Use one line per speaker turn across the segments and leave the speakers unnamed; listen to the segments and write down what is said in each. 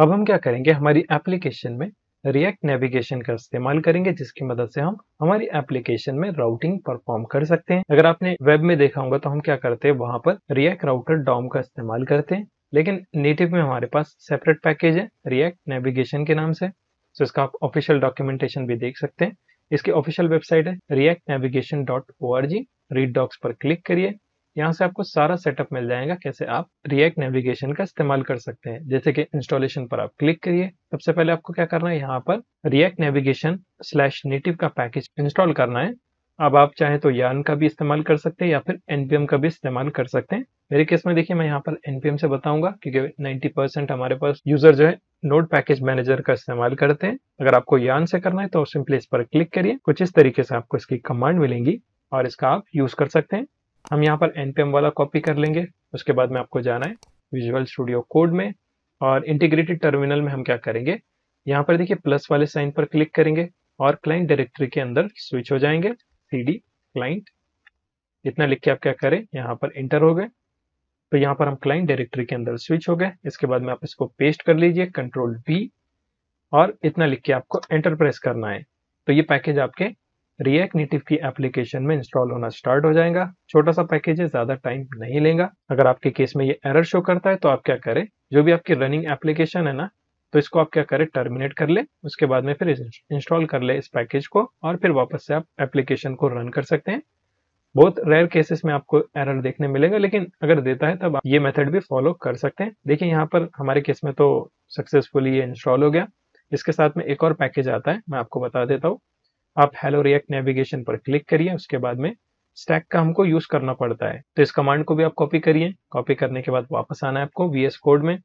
अब हम क्या करेंगे हमारी एप्लीकेशन में रिएक्ट नेविगेशन का इस्तेमाल करेंगे जिसकी मदद से हम हमारी एप्लीकेशन में राउटिंग परफॉर्म कर सकते हैं अगर आपने वेब में देखा होगा तो हम क्या करते हैं वहां पर रिएक्ट राउटर डॉम का इस्तेमाल करते हैं लेकिन नेटिव में हमारे पास सेपरेट पैकेज है रिएक्ट नेविगेशन के नाम से तो इसका आप ऑफिशियल डॉक्यूमेंटेशन भी देख सकते हैं इसकी ऑफिशियल वेबसाइट है React navigation dot O R G read docs पर क्लिक करिए यहाँ से आपको सारा सेटअप मिल जाएगा कैसे आप रिएक्ट नेविगेशन का इस्तेमाल कर सकते हैं जैसे कि इंस्टॉलेशन पर आप क्लिक करिए सबसे पहले आपको क्या करना है यहाँ पर रिएक्ट नेविगेशन स्लैश नेटिव का पैकेज इंस्टॉल करना है अब आप चाहे तो यान का भी इस्तेमाल कर सकते हैं या फिर एनपीएम का भी इस्तेमाल कर सकते हैं मेरे केस में देखिए मैं यहाँ पर एनपीएम से बताऊंगा क्योंकि 90 परसेंट हमारे पास यूजर जो है नोड पैकेज मैनेजर का इस्तेमाल करते हैं अगर आपको यान से करना है तो सिंपली इस पर क्लिक करिए कुछ इस तरीके से आपको इसकी कमांड मिलेंगी और इसका आप यूज कर सकते हैं हम यहाँ पर npm वाला कॉपी कर लेंगे उसके बाद में आपको जाना है विजुअल स्टूडियो कोड में और इंटीग्रेटेड टर्मिनल में हम क्या करेंगे यहाँ पर देखिए प्लस वाले साइन पर क्लिक करेंगे और क्लाइंट डायरेक्टरी के अंदर स्विच हो जाएंगे सी डी क्लाइंट इतना लिख के आप क्या करें यहाँ पर इंटर हो गए तो यहाँ पर हम क्लाइंट डायरेक्टरी के अंदर स्विच हो गए इसके बाद में आप इसको पेस्ट कर लीजिए कंट्रोल बी और इतना लिख के आपको एंटर प्रेस करना है तो ये पैकेज आपके रिएक्ट नेटिव की एप्लीकेशन में इंस्टॉल होना स्टार्ट हो जाएगा छोटा सा पैकेज है ज्यादा टाइम नहीं लेगा अगर आपके केस में ये एरर शो करता है तो आप क्या करें जो भी आपकी रनिंग एप्लीकेशन है ना तो इसको आप क्या करें टर्मिनेट कर ले उसके बाद में फिर इंस्टॉल कर ले इस पैकेज को और फिर वापस से आप एप्लीकेशन को रन कर सकते हैं बहुत रेयर केसेस में आपको एरर देखने मिलेगा लेकिन अगर देता है तब आप ये मेथड भी फॉलो कर सकते हैं देखिए यहाँ पर हमारे केस में तो सक्सेसफुली ये इंस्टॉल हो गया इसके साथ में एक और पैकेज आता है मैं आपको बता देता हूँ आप हेलो रिएक्ट नेविगेशन पर क्लिक करिए उसके बाद में स्टैक का हमको यूज करना पड़ता है तो इस कमांड को भी आप कॉपी करिए कॉपी करने के बाद वापस आना है आपको वीएस कोड में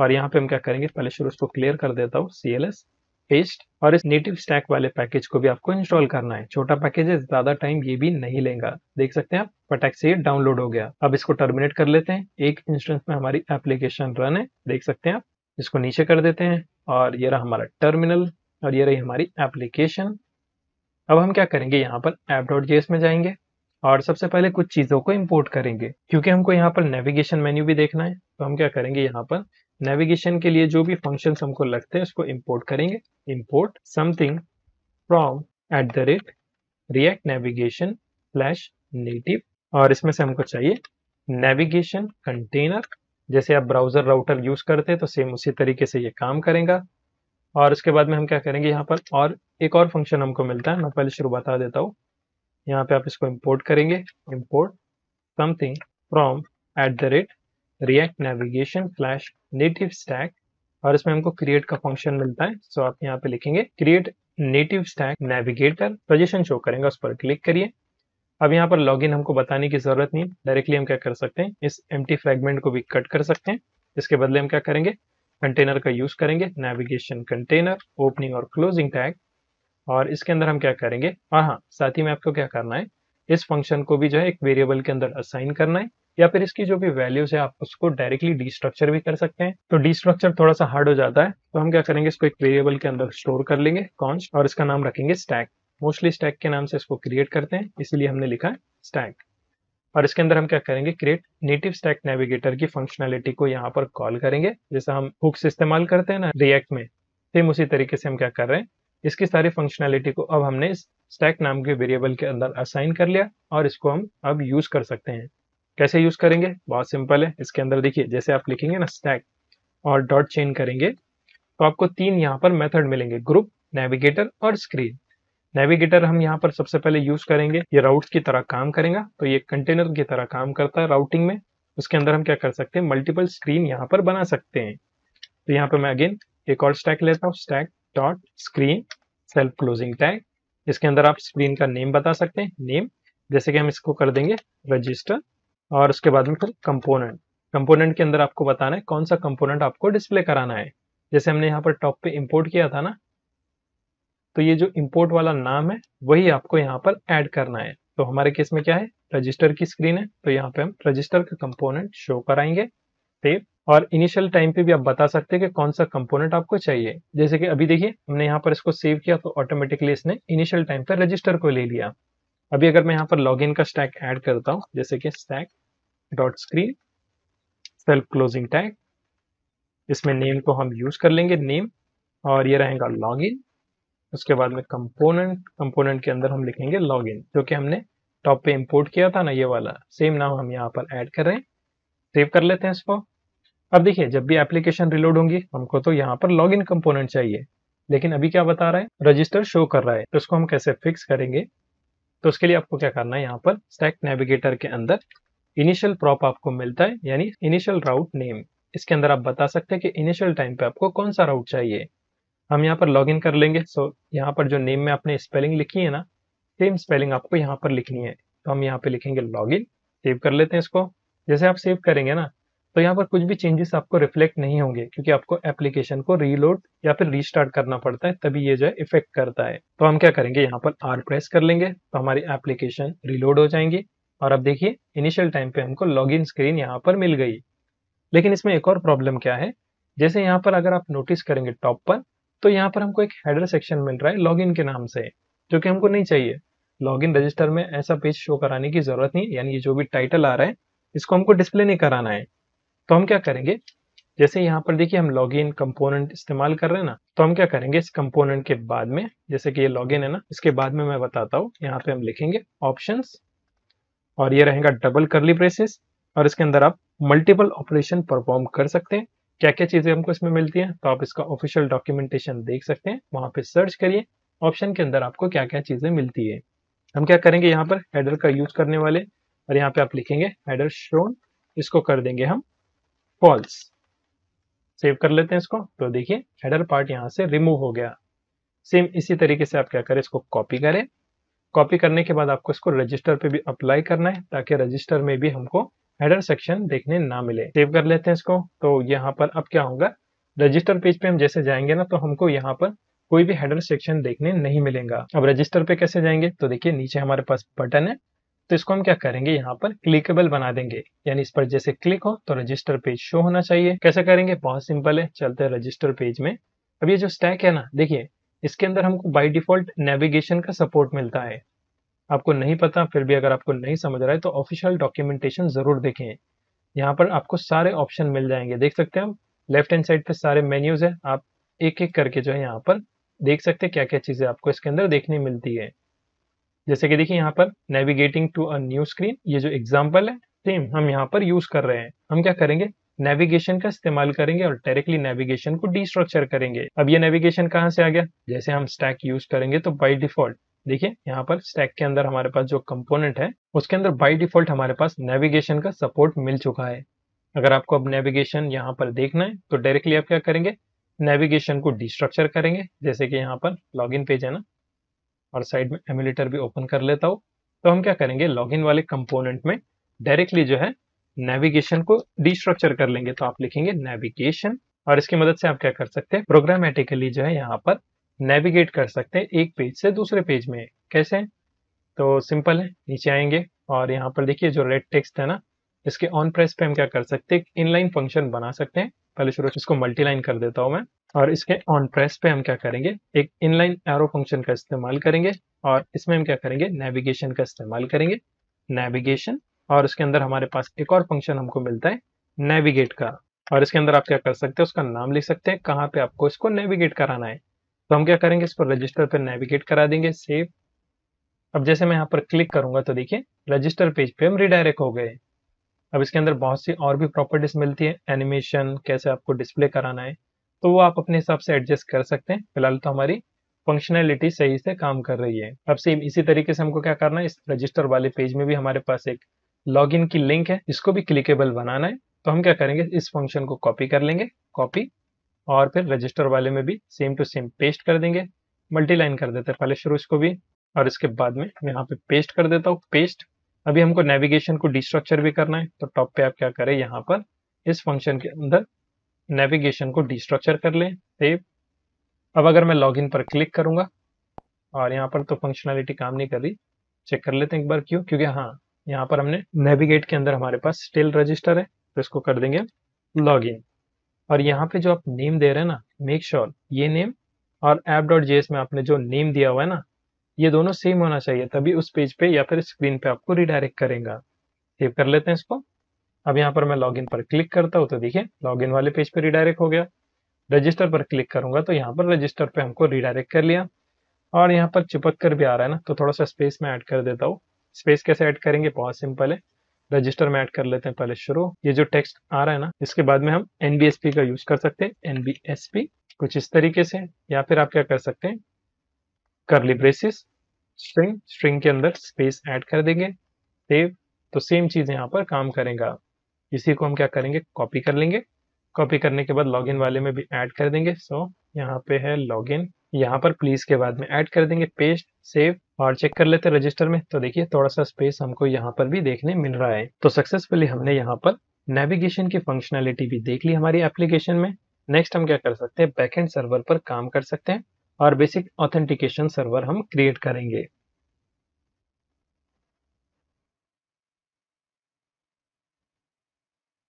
और यहाँ पे हम क्या करेंगे पहले शुरू उसको क्लियर कर देता हूँ सी एल एस पेस्ट और इस नेटिव स्टैक वाले पैकेज को भी आपको इंस्टॉल करना है छोटा पैकेज है ज्यादा टाइम ये भी नहीं लेगा देख सकते हैं आप पटक से ये डाउनलोड हो गया अब इसको टर्मिनेट कर लेते हैं एक इंस्टेंस में हमारी एप्लीकेशन रन है देख सकते हैं आप इसको नीचे कर देते हैं और ये रहा हमारा टर्मिनल और ये रही हमारी एप्लीकेशन अब हम क्या करेंगे यहाँ पर एप डॉट जेस में जाएंगे और सबसे पहले कुछ चीज़ों को इम्पोर्ट करेंगे क्योंकि हमको यहाँ पर नेविगेशन मेन्यू भी देखना है तो हम क्या करेंगे यहाँ पर नेविगेशन के लिए जो भी फंक्शन हमको लगते हैं उसको इम्पोर्ट करेंगे import something from at the rate react navigation slash native और इसमें से हमको चाहिए नेविगेशन कंटेनर जैसे आप ब्राउजर राउटर यूज करते हैं तो सेम उसी तरीके से ये काम करेगा और उसके बाद में हम क्या करेंगे यहाँ पर और एक और फंक्शन हमको मिलता है मैं पहले शुरू बता देता हूँ यहाँ पे आप इसको इम्पोर्ट करेंगे import something from at the rate react navigation slash native stack और इसमें हमको क्रिएट का फंक्शन मिलता है सो आप यहाँ पे लिखेंगे create native stack navigator suggestion show करेंगे उस पर क्लिक करिए अब यहाँ पर लॉगिन हमको बताने की जरूरत नहीं डायरेक्टली हम क्या कर सकते हैं इस एम फ्रेगमेंट को भी कट कर सकते हैं इसके बदले हम क्या करेंगे कंटेनर का यूज करेंगे नेविगेशन कंटेनर ओपनिंग और क्लोजिंग टैग और इसके अंदर हम क्या करेंगे और हाँ, हाँ साथ ही में आपको क्या करना है इस फंक्शन को भी जो है एक वेरिएबल के अंदर असाइन करना है या फिर इसकी जो भी वैल्यूज है आप उसको डायरेक्टली डिस्ट्रक्चर भी कर सकते हैं तो डिस्ट्रक्चर थोड़ा सा हार्ड हो जाता है तो हम क्या करेंगे इसको एक वेरिएबल के अंदर स्टोर कर लेंगे कॉन्स्ट और इसका नाम रखेंगे स्टैक मोस्टली स्टैक के नाम से इसको क्रिएट करते हैं इसीलिए हमने लिखा है स्टैक और इसके अंदर हम क्या करेंगे क्रिएट नेटिव स्टैक नेविगेटर की फंक्शनैलिटी को यहाँ पर कॉल करेंगे जैसा हम हुक्स इस्तेमाल करते हैं ना रिएक्ट में सेम उसी तरीके से हम क्या कर रहे हैं इसकी सारी फंक्शनैलिटी को अब हमने इस स्टैक नाम के वेरिएबल के अंदर असाइन कर लिया और इसको हम अब यूज कर सकते हैं कैसे यूज करेंगे बहुत सिंपल है इसके अंदर देखिए जैसे आप लिखेंगे ना स्टैक और डॉट चेन करेंगे तो आपको तीन यहाँ पर मेथड मिलेंगे ग्रुप नेविगेटर और स्क्रीन नेविगेटर हम यहाँ पर सबसे पहले यूज करेंगे ये राउट्स की तरह काम करेगा तो ये कंटेनर की तरह काम करता है राउटिंग में उसके अंदर हम क्या कर सकते हैं मल्टीपल स्क्रीन यहाँ पर बना सकते हैं तो यहाँ पर मैं अगेन एक और स्टैक लेता हूँ stack dot screen self closing tag इसके अंदर आप स्क्रीन का नेम बता सकते हैं नेम जैसे कि हम इसको कर देंगे रजिस्टर और उसके बाद में फिर कंपोनेंट कंपोनेंट के अंदर आपको बताना है कौन सा कंपोनेंट आपको डिस्प्ले कराना है जैसे हमने यहाँ पर टॉप पे इंपोर्ट किया था ना तो ये जो इम्पोर्ट वाला नाम है वही आपको यहाँ पर ऐड करना है तो हमारे केस में क्या है रजिस्टर की स्क्रीन है तो यहाँ पे हम रजिस्टर का कंपोनेंट शो कराएंगे सेव और इनिशियल टाइम पे भी आप बता सकते हैं कि कौन सा कंपोनेंट आपको चाहिए जैसे कि अभी देखिए हमने यहाँ पर इसको सेव किया तो ऑटोमेटिकली इसने इनिशियल टाइम पर रजिस्टर को ले लिया अभी अगर मैं यहाँ पर लॉग का स्टैक ऐड करता हूँ जैसे कि stack dot screen self closing tag इसमें नेम को हम यूज कर लेंगे नेम और ये रहेगा लॉग उसके बाद में कंपोनेंट कंपोनेंट के अंदर हम लिखेंगे लॉगिन जो कि हमने टॉप पे इंपोर्ट किया था ना ये वाला सेम नाम हम यहाँ पर ऐड कर रहे हैं सेव कर लेते हैं इसको अब देखिए जब भी एप्लीकेशन रिलोड होंगी हमको तो यहाँ पर लॉगिन कंपोनेंट चाहिए लेकिन अभी क्या बता रहा है रजिस्टर शो कर रहा है तो उसको हम कैसे फिक्स करेंगे तो उसके लिए आपको क्या करना है यहाँ पर स्टैक नेविगेटर के अंदर इनिशियल प्रॉप आपको मिलता है यानी इनिशियल राउट नेम इसके अंदर आप बता सकते हैं कि इनिशियल टाइम पे आपको कौन सा राउट चाहिए हम यहाँ पर लॉग इन कर लेंगे सो यहाँ पर जो नेम में आपने स्पेलिंग लिखी है ना सेम स्पेलिंग आपको यहाँ पर लिखनी है तो हम यहाँ पे लिखेंगे लॉग इन सेव कर लेते हैं इसको जैसे आप सेव करेंगे ना तो यहाँ पर कुछ भी चेंजेस आपको रिफ्लेक्ट नहीं होंगे क्योंकि आपको एप्लीकेशन को रीलोड या फिर रीस्टार्ट करना पड़ता है तभी ये जो है इफेक्ट करता है तो हम क्या करेंगे यहाँ पर आर प्रेस कर लेंगे तो हमारी एप्लीकेशन रीलोड हो जाएंगी और अब देखिए इनिशियल टाइम पे हमको लॉग इन स्क्रीन यहाँ पर मिल गई लेकिन इसमें एक और प्रॉब्लम क्या है जैसे यहाँ पर अगर आप नोटिस करेंगे टॉप पर तो यहाँ पर हमको एक हेडर सेक्शन मिल रहा है लॉगिन के नाम से जो कि हमको नहीं चाहिए लॉगिन रजिस्टर में ऐसा पेज शो कराने की जरूरत नहीं यानी ये जो भी टाइटल आ रहा है इसको हमको डिस्प्ले नहीं कराना है तो हम क्या करेंगे जैसे यहाँ पर देखिए हम लॉगिन कंपोनेंट इस्तेमाल कर रहे हैं ना तो हम क्या करेंगे इस कंपोनेंट के बाद में जैसे कि ये लॉगिन है ना इसके बाद में मैं बताता हूँ यहाँ पे हम लिखेंगे ऑप्शन और ये रहेगा डबल करली प्रेसेस और इसके अंदर आप मल्टीपल ऑपरेशन परफॉर्म कर सकते हैं क्या क्या चीज़ें हमको इसमें मिलती हैं तो आप इसका ऑफिशियल डॉक्यूमेंटेशन देख सकते हैं वहाँ पे सर्च करिए ऑप्शन के अंदर आपको क्या क्या चीज़ें मिलती है हम क्या करेंगे यहाँ पर हेडर का यूज करने वाले और यहाँ पे आप लिखेंगे हेडर शोन इसको कर देंगे हम फॉल्स सेव कर लेते हैं इसको तो देखिए हेडर पार्ट यहाँ से रिमूव हो गया सेम इसी तरीके से आप क्या करें इसको कॉपी करें कॉपी करने के बाद आपको इसको रजिस्टर पे भी अप्लाई करना है ताकि रजिस्टर में भी हमको हेडर सेक्शन देखने ना मिले सेव कर लेते हैं इसको तो यहाँ पर अब क्या होगा रजिस्टर पेज पे हम जैसे जाएंगे ना तो हमको यहाँ पर कोई भी हेडर सेक्शन देखने नहीं मिलेगा अब रजिस्टर पे कैसे जाएंगे तो देखिए नीचे हमारे पास बटन है तो इसको हम क्या करेंगे यहाँ पर क्लिकेबल बना देंगे यानी इस पर जैसे क्लिक हो तो रजिस्टर पेज शो होना चाहिए कैसे करेंगे बहुत सिंपल है चलते हैं रजिस्टर पेज में अब ये जो स्टैक है ना देखिए इसके अंदर हमको बाई डिफॉल्ट नेविगेशन का सपोर्ट मिलता है आपको नहीं पता फिर भी अगर आपको नहीं समझ रहा है तो ऑफिशियल डॉक्यूमेंटेशन ज़रूर देखें यहाँ पर आपको सारे ऑप्शन मिल जाएंगे देख सकते हैं हम लेफ्ट हैंड साइड पे सारे मेन्यूज़ हैं आप एक एक करके जो है यहाँ पर देख सकते हैं क्या क्या चीज़ें आपको इसके अंदर देखने मिलती है जैसे कि देखिए यहाँ पर navigating to a new screen ये जो एग्जाम्पल है सेम हम यहाँ पर यूज़ कर रहे हैं हम क्या करेंगे नेविगेशन का इस्तेमाल करेंगे और डायरेक्टली नेविगेशन को डिस्ट्रक्चर करेंगे अब ये नेविगेशन कहाँ से आ गया जैसे हम स्टैक यूज करेंगे तो बाई डिफॉल्ट देखिए यहाँ पर स्टैक के अंदर हमारे पास जो कंपोनेंट है उसके अंदर बाय डिफॉल्ट हमारे पास नेविगेशन का सपोर्ट मिल चुका है अगर आपको अब नेविगेशन यहाँ पर देखना है तो डायरेक्टली आप क्या करेंगे नेविगेशन को डिस्ट्रक्चर करेंगे जैसे कि यहाँ पर लॉगिन पेज है ना और साइड में एमुलेटर भी ओपन कर लेता हो तो हम क्या करेंगे लॉगिन वाले कंपोनेंट में डायरेक्टली जो है नेविगेशन को डिस्ट्रक्चर कर लेंगे तो आप लिखेंगे नेविगेशन और इसकी मदद से आप क्या कर सकते हैं प्रोग्रामेटिकली जो है यहाँ पर नेविगेट कर सकते हैं एक पेज से दूसरे पेज में कैसे तो सिंपल है नीचे आएंगे और यहाँ पर देखिए जो रेड टेक्स्ट है ना इसके ऑन प्रेस पे हम क्या कर सकते हैं इनलाइन फंक्शन बना सकते हैं पहले शुरू इसको मल्टीलाइन कर देता हूँ मैं और इसके ऑन प्रेस पे हम क्या करेंगे एक इनलाइन एरो फंक्शन का इस्तेमाल करेंगे और इसमें हम क्या करेंगे नेविगेशन का इस्तेमाल करेंगे नेविगेशन और उसके अंदर हमारे पास एक और फंक्शन हमको मिलता है नेविगेट का और इसके अंदर आप क्या कर सकते हैं उसका नाम लिख सकते हैं कहाँ पे आपको इसको नेविगेट कराना है तो हम क्या करेंगे इसको रजिस्टर पर नेविगेट करा देंगे सेव अब जैसे मैं यहाँ पर क्लिक करूंगा तो देखिए रजिस्टर पेज पे हम रिडायरेक्ट हो गए अब इसके अंदर बहुत सी और भी प्रॉपर्टीज मिलती है एनिमेशन कैसे आपको डिस्प्ले कराना है तो वो आप अपने हिसाब से एडजस्ट कर सकते हैं फिलहाल तो हमारी फंक्शनैलिटी सही से काम कर रही है अब सेम इसी तरीके से हमको क्या करना है इस रजिस्टर वाले पेज में भी हमारे पास एक लॉग की लिंक है इसको भी क्लिकेबल बनाना है तो हम क्या करेंगे इस फंक्शन को कॉपी कर लेंगे कॉपी और फिर रजिस्टर वाले में भी सेम टू सेम पेस्ट कर देंगे मल्टीलाइन कर देते हैं पहले शुरू इसको भी और इसके बाद में मैं यहाँ पे पेस्ट कर देता हूँ पेस्ट अभी हमको नेविगेशन को डिस्ट्रक्चर भी करना है तो टॉप पे आप क्या करें यहाँ पर इस फंक्शन के अंदर नेविगेशन को डिस्ट्रक्चर कर लें सेव अब अगर मैं लॉगिन पर क्लिक करूंगा और यहाँ पर तो फंक्शनैलिटी काम नहीं कर रही चेक कर लेते हैं एक बार क्यों क्योंकि हाँ यहाँ पर हमने नेविगेट के अंदर हमारे पास स्टिल रजिस्टर है तो इसको कर देंगे लॉग और यहाँ पे जो आप नेम दे रहे हैं ना मेक श्योर sure, ये नेम और एप डॉट जे में आपने जो नेम दिया हुआ है ना ये दोनों सेम होना चाहिए तभी उस पेज पे या फिर स्क्रीन पे आपको रिडायरेक्ट करेगा सेव कर लेते हैं इसको अब यहाँ पर मैं लॉगिन पर क्लिक करता हूँ तो देखिए लॉगिन वाले पेज पे रिडायरेक्ट हो गया रजिस्टर पर क्लिक करूंगा तो यहाँ पर रजिस्टर पे हमको रिडायरेक्ट कर लिया और यहाँ पर चिपक कर भी आ रहा है ना तो थोड़ा सा स्पेस में ऐड कर देता हूँ स्पेस कैसे ऐड करेंगे बहुत सिंपल है रजिस्टर में ऐड कर लेते हैं पहले शुरू ये जो टेक्स्ट आ रहा है ना इसके बाद में हम एनबीएसपी का यूज कर सकते हैं पी कुछ इस तरीके से या फिर आप क्या कर सकते हैं करली ब्रेसिस स्ट्रिंग स्ट्रिंग के अंदर स्पेस ऐड कर देंगे सेव तो सेम चीज यहाँ पर काम करेगा इसी को हम क्या करेंगे कॉपी कर लेंगे कॉपी करने के बाद लॉगिन वाले में भी ऐड कर देंगे सो so, यहाँ पे है लॉगिन यहाँ पर प्लीज के बाद में ऐड कर देंगे पेस्ट सेव और चेक कर लेते हैं रजिस्टर में तो देखिए थोड़ा सा स्पेस हमको यहाँ पर भी देखने मिल रहा है तो सक्सेसफुली हमने यहाँ पर नेविगेशन की फंक्शनैलिटी भी देख ली हमारी एप्लीकेशन में नेक्स्ट हम क्या कर सकते हैं बैकहेंड सर्वर पर काम कर सकते हैं और बेसिक ऑथेंटिकेशन सर्वर हम क्रिएट करेंगे